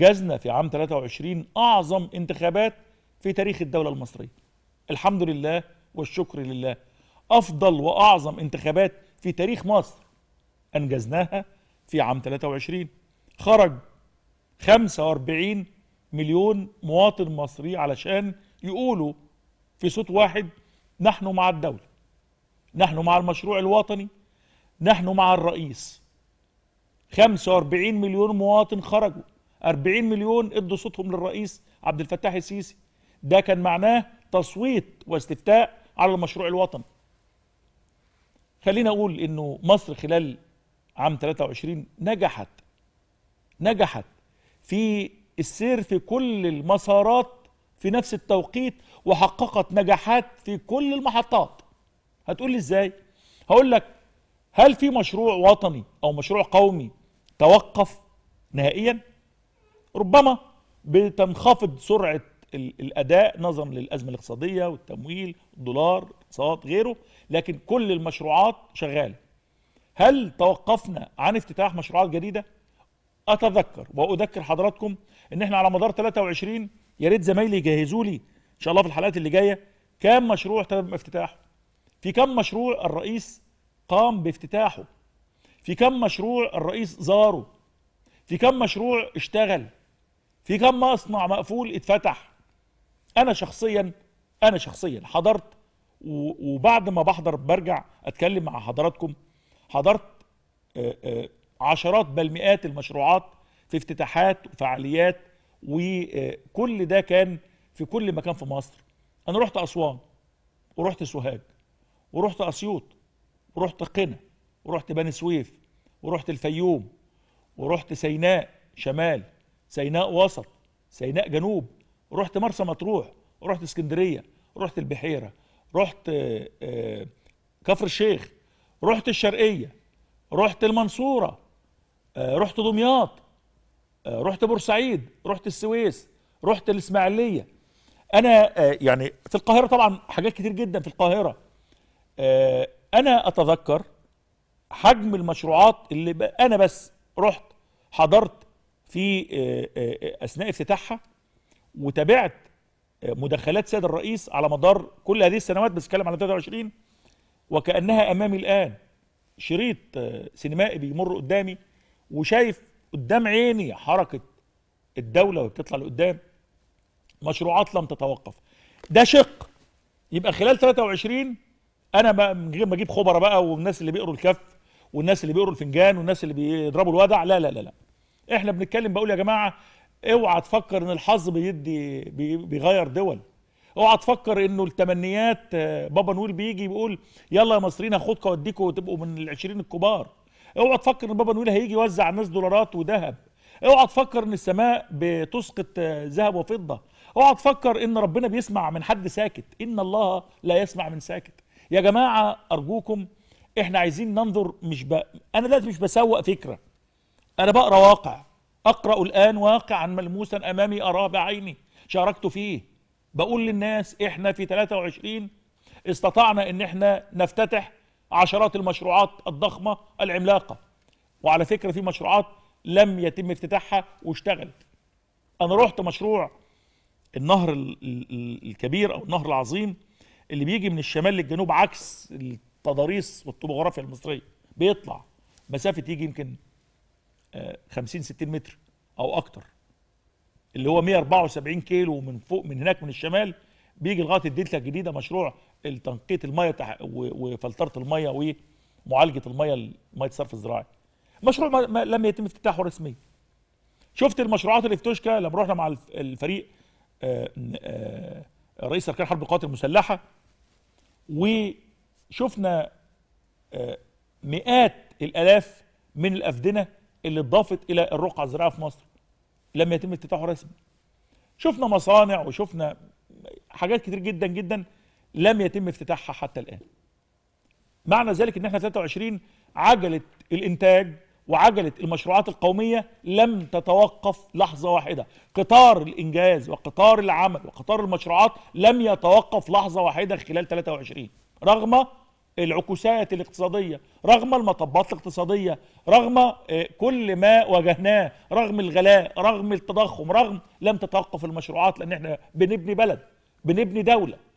جزنا في عام 23 أعظم انتخابات في تاريخ الدولة المصرية الحمد لله والشكر لله أفضل وأعظم انتخابات في تاريخ مصر أنجزناها في عام 23 خرج 45 مليون مواطن مصري علشان يقولوا في صوت واحد نحن مع الدولة نحن مع المشروع الوطني نحن مع الرئيس 45 مليون مواطن خرجوا 40 مليون ادوا صوتهم للرئيس عبد الفتاح السيسي ده كان معناه تصويت واستفتاء على المشروع الوطني خلينا اقول انه مصر خلال عام 23 نجحت نجحت في السير في كل المسارات في نفس التوقيت وحققت نجاحات في كل المحطات هتقول لي ازاي هقول لك هل في مشروع وطني او مشروع قومي توقف نهائيا ربما بتنخفض سرعه الاداء نظرا للازمه الاقتصاديه والتمويل الدولار الاقتصاد غيره لكن كل المشروعات شغاله هل توقفنا عن افتتاح مشروعات جديده اتذكر واذكر حضراتكم ان احنا على مدار 23 يا ريت زمايلي يجهزوا لي ان شاء الله في الحلقات اللي جايه كام مشروع تم افتتاحه في كم مشروع الرئيس قام بافتتاحه في كم مشروع الرئيس زاره في كم مشروع اشتغل في كم مصنع مقفول اتفتح انا شخصيا انا شخصيا حضرت وبعد ما بحضر برجع اتكلم مع حضراتكم حضرت عشرات بل مئات المشروعات في افتتاحات وفعاليات وكل ده كان في كل مكان في مصر انا رحت اسوان ورحت سوهاج ورحت اسيوط ورحت قنا ورحت بني سويف ورحت الفيوم ورحت سيناء شمال سيناء وسط سيناء جنوب رحت مرسى مطروح رحت اسكندريه رحت البحيره رحت آه، آه، كفر الشيخ رحت الشرقيه رحت المنصوره آه، رحت دمياط رحت بورسعيد رحت السويس رحت الاسماعيليه انا يعني في القاهره طبعا حاجات كتير جدا في القاهره انا اتذكر حجم المشروعات اللي انا بس رحت حضرت في آه، آه، اثناء افتتاحها وتابعت آه، مداخلات سيد الرئيس على مدار كل هذه السنوات بتكلم على 23 وكانها امامي الان شريط سينمائي بيمر قدامي وشايف قدام عيني حركه الدوله وبتطلع لقدام مشروعات لم تتوقف ده شق يبقى خلال 23 انا من غير ما اجيب خبراء بقى والناس اللي بيقروا الكف والناس اللي بيقروا الفنجان والناس اللي بيضربوا الودع لا لا لا لا احنا بنتكلم بقول يا جماعه اوعى تفكر ان الحظ بيدي بيغير دول اوعى تفكر انه التمنيات آه، بابا نويل بيجي بيقول يلا يا مصريين هاخدكم اوديكم وتبقوا من العشرين الكبار اوعى تفكر ان بابا نويل هيجي يوزع على الناس دولارات وذهب اوعى تفكر ان السماء بتسقط آه، ذهب وفضه اوعى تفكر ان ربنا بيسمع من حد ساكت ان الله لا يسمع من ساكت يا جماعه ارجوكم احنا عايزين ننظر مش ب... انا دلوقتي مش بسوق فكره أنا بقرأ واقع أقرأ الآن واقعا ملموسا أمامي أراه بعيني شاركت فيه بقول للناس إحنا في 23 استطعنا إن إحنا نفتتح عشرات المشروعات الضخمة العملاقة وعلى فكرة في مشروعات لم يتم افتتاحها واشتغلت أنا رحت مشروع النهر الكبير أو النهر العظيم اللي بيجي من الشمال للجنوب عكس التضاريس والطبوغرافيا المصرية بيطلع مسافة يجي يمكن 50 60 متر او اكتر اللي هو 174 كيلو من فوق من هناك من الشمال بيجي لغايه الدلتا الجديده مشروع تنقيه الميه وفلتره الميه ومعالجه الميه ميه الصرف الزراعي مشروع ما لم يتم افتتاحه رسميا شفت المشروعات اللي في توشكا لما رحنا مع الفريق آه، آه، رئيس اركان حرب القوات المسلحه وشفنا آه، مئات الالاف من الافدنه اللي اتضافت الى الرقعه الزراعيه في مصر لم يتم افتتاحه رسمي شفنا مصانع وشفنا حاجات كتير جدا جدا لم يتم افتتاحها حتى الان معنى ذلك ان احنا 23 عجله الانتاج وعجله المشروعات القوميه لم تتوقف لحظه واحده قطار الانجاز وقطار العمل وقطار المشروعات لم يتوقف لحظه واحده خلال 23 رغم العكوسات الاقتصادية رغم المطبات الاقتصادية رغم آه، كل ما واجهناه رغم الغلاء رغم التضخم رغم لم تتوقف المشروعات لأن احنا بنبني بلد بنبني دولة